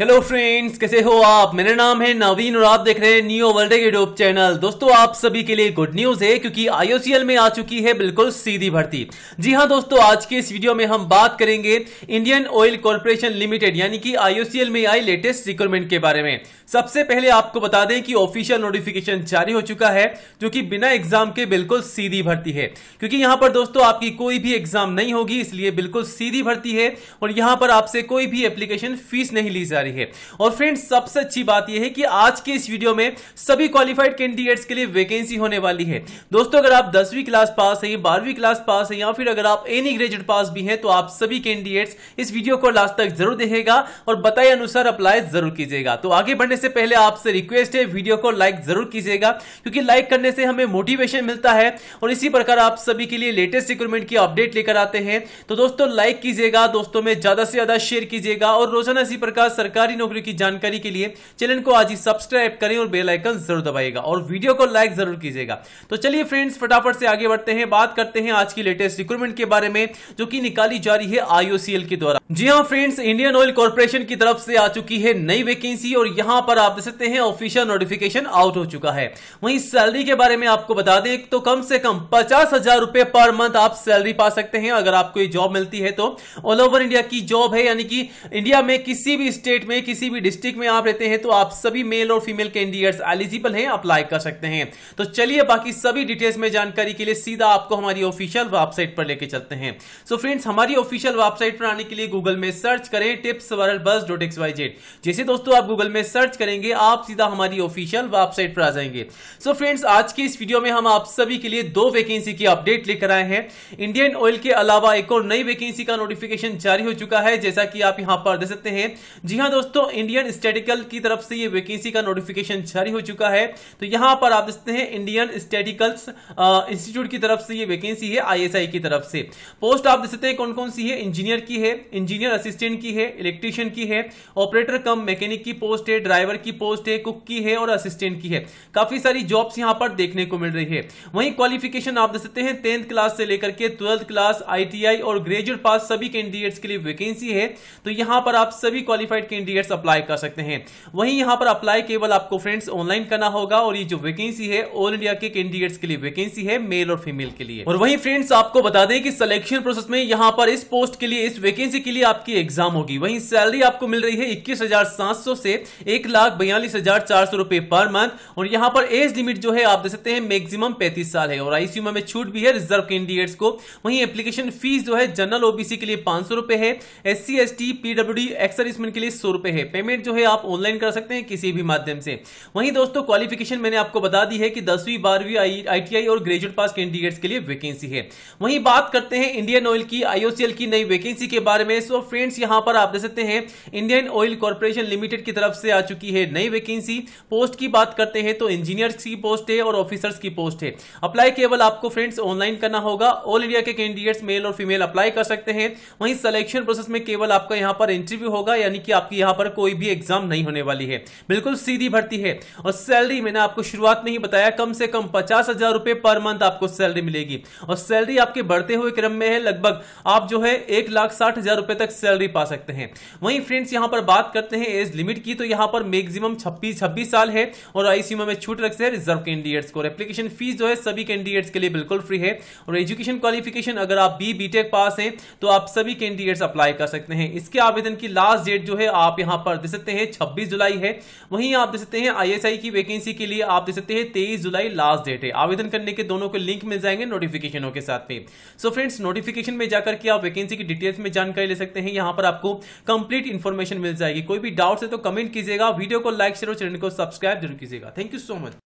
hello friends कैसे हो आप मेरा नाम है नवीन और आप देख रहे हैं न्यू वर्ल्ड यूट्यूब चैनल दोस्तों आप सभी के लिए गुड न्यूज है क्योंकि आईओसीएल में आ चुकी है बिल्कुल सीधी भर्ती जी हाँ दोस्तों आज के इस वीडियो में हम बात करेंगे इंडियन ऑयल कॉर्पोरेशन लिमिटेड यानी कि आईओसीएल में आई लेटेस्ट रिक्रूटमेंट के बारे में सबसे पहले आपको बता दें कि ऑफिशियल नोटिफिकेशन जारी हो चुका है जो कि बिना एग्जाम के बिल्कुल सीधी भर्ती है क्योंकि यहाँ पर दोस्तों आपकी कोई भी एग्जाम नहीं होगी इसलिए बिल्कुल सीधी भर्ती है और यहाँ पर आपसे कोई भी एप्लीकेशन फीस नहीं ली जाए रही है और फ्रेंड्स सबसे अच्छी बात यह है कि आज के इस वीडियो में सभी क्वालिफाइड कैंडिडेट्स के लिए वैकेंसी होने वाली है दोस्तों अगर आप दसवीं क्लास पास है बारहवीं क्लास पास है या फिर अगर आप एनी ग्रेजुएट पास भी है तो आप सभी कैंडिडेट्स इस वीडियो को लास्ट तक जरूर देखेगा और बताए अनुसार अप्लाई जरूर कीजिएगा तो आगे बढ़ने से पहले आपसे रिक्वेस्ट है वीडियो को लाइक जरूर कीजिएगा क्योंकि लाइक करने से हमें मोटिवेशन मिलता है और इसी प्रकार आप सभी के लिए लेटेस्ट रिक्रूटमेंट की अपडेट लेकर आते हैं तो दोस्तों लाइक कीजिएगा दोस्तों में ज्यादा से ज्यादा शेयर कीजिएगा और रोजाना इसी प्रकार सरकार सरकारी नौकरी की जानकारी के लिए चैनल को आज ही सब्सक्राइब करें और बेलाइकन जरूर दबाइएगा और वीडियो को लाइक जरूर कीजिएगा तो चलिए फ्रेंड्स फटाफट से आगे बढ़ते हैं बात करते हैं आज की लेटेस्ट रिक्रूटमेंट के बारे में जो की निकाली जा रही है आईओसीएल के द्वारा जी हाँ फ्रेंड्स इंडियन ऑयल कॉर्पोरेशन की तरफ से आ चुकी है नई वैकेंसी और यहाँ पर आप देख सकते हैं ऑफिशियल नोटिफिकेशन आउट हो चुका है वहीं सैलरी के बारे में आपको बता दें तो कम से कम पचास हजार रूपए पर मंथ आप सैलरी पा सकते हैं अगर आपको ये जॉब मिलती है तो ऑल ओवर इंडिया की जॉब है यानी कि इंडिया में किसी भी स्टेट स्टेट में किसी भी डिस्ट्रिक्ट में आप रहते हैं तो आप सभी मेल और फीमेल कैंडिडेट्स एलिजिबल हैं अप्लाई कर सकते हैं तो चलिए बाकी सभी डिटेल्स में जानकारी के लिए सीधा आपको हमारी ऑफिशियल वेबसाइट पर लेके चलते हैं सो so फ्रेंड्स हमारी ऑफिशियल वेबसाइट पर आने के लिए गूगल में सर्च करें tips world bus dot X Y Z जैसे दोस्तों आप गूगल में सर्च करेंगे आप सीधा हमारी ऑफिशियल वेबसाइट पर आ जाएंगे सो so फ्रेंड्स आज की इस वीडियो में हम आप सभी के लिए दो वैकेंसी की अपडेट लेकर आए हैं इंडियन ऑयल के अलावा एक और नई वैकेंसी का नोटिफिकेशन जारी हो चुका है जैसा कि आप यहां पर देख सकते हैं जी हाँ दोस्तों इंडियन स्टेटिकल की तरफ से ये वैकेंसी का नोटिफिकेशन जारी हो चुका है तो यहां पर आप देखते हैं इंडियन स्टेटिकल्स इंस्टीट्यूट की तरफ से ये वैकेंसी है आईएसआई की तरफ से पोस्ट आप देख सकते हैं कौन कौन सी है इंजीनियर की है इंजीनियर असिस्टेंट की है इलेक्ट्रीशियन की है ऑपरेटर कम मैकेनिक की पोस्ट है ड्राइवर की पोस्ट है कुक की है और असिस्टेंट की है काफी सारी जॉब्स यहां पर देखने को मिल रही है वहीं क्वालिफिकेशन आप देख सकते हैं टेंथ क्लास से लेकर के ट्वेल्थ क्लास आईटीआई और ग्रेजुएट पास सभी कैंडिडेट्स के लिए वैकेंसी है तो यहां पर आप सभी क्वालिफाइड कैंडिडेट्स अप्लाई कर सकते हैं वहीं यहां पर अप्लाई केवल आपको फ्रेंड्स ऑनलाइन करना होगा और ये जो वैकेंसी है ऑल इंडिया के कैंडिडेट्स के लिए वैकेंसी है मेल और फीमेल के लिए और वहीं फ्रेंड्स आपको बता दें कि सिलेक्शन प्रोसेस में यहां पर इस पोस्ट के लिए इस वैकेंसी के लिए आपकी एग्जाम होगी वहीं सैलरी आपको मिल रही है इक्कीस से एक रुपए पर मंथ और यहाँ पर एज लिमिट जो है आप देख सकते हैं मैक्सिमम पैंतीस साल है और आईसीयू में छूट भी है रिजर्व कैंडिडेट्स को वहीं एप्लीकेशन फीस जो है जनरल ओबीसी के लिए पांच सौ रुपए है S C S T PW D ex serviceman के लिए सौ सौ रुपए है पेमेंट जो है आप ऑनलाइन कर सकते हैं किसी भी माध्यम से वहीं दोस्तों क्वालिफिकेशन मैंने आपको बता दी है कि दसवीं बारहवीं आईटीआई और ग्रेजुएट पास कैंडिडेट्स के लिए वैकेंसी है वहीं बात करते हैं इंडियन ऑयल की आईओसीएल की नई वैकेंसी के बारे में सो फ्रेंड्स यहां पर आप देख सकते हैं इंडियन ऑयल कॉर्पोरेशन लिमिटेड की तरफ से आ चुकी है नई वैकेंसी पोस्ट की बात करते हैं तो इंजीनियर्स की पोस्ट है और ऑफिसर्स की पोस्ट है अप्लाई केवल आपको फ्रेंड्स ऑनलाइन करना होगा ऑल इंडिया के कैंडिडेट्स मेल और फीमेल अप्लाई कर सकते हैं वहीं सिलेक्शन प्रोसेस में केवल आपका यहां पर इंटरव्यू होगा यानी कि आपकी यहां पर कोई भी एग्जाम नहीं होने वाली है बिल्कुल सीधी भर्ती है और सैलरी मैंने आपको शुरुआत में ही बताया कम से कम पचास हजार रुपए पर मंथ आपको सैलरी मिलेगी और सैलरी आपके बढ़ते हुए क्रम में है लगभग आप जो है एक लाख साठ हजार रुपए तक सैलरी पा सकते हैं वहीं फ्रेंड्स यहां पर बात करते हैं एज लिमिट की तो यहां पर मैक्सिमम छब्बीस छब्बीस साल है और आईसीयू में छूट रखते हैं रिजर्व कैंडिडेट्स को एप्लीकेशन फीस जो है सभी कैंडिडेट्स के लिए बिल्कुल फ्री है और एजुकेशन क्वालिफिकेशन अगर आप बी बीटेक पास हैं तो आप सभी कैंडिडेट्स अप्लाई कर सकते हैं इसके आवेदन की लास्ट डेट जो है आप यहाँ पर देख सकते हैं छब्बीस जुलाई है वहीं आप देख सकते हैं आईएसआई की वैकेंसी के लिए आप देख सकते हैं तेईस जुलाई लास्ट डेट है आवेदन करने के दोनों के लिंक मिल जाएंगे नोटिफिकेशनों के साथ में सो फ्रेंड्स नोटिफिकेशन में जाकर के आप वैकेंसी की डिटेल्स में जानकारी ले सकते हैं यहाँ पर आपको कंप्लीट इन्फॉर्मेशन मिल जाएगी कोई भी डाउट है तो कमेंट कीजिएगा वीडियो को लाइक शेयर और चैनल को सब्सक्राइब जरूर कीजिएगा थैंक यू सो मच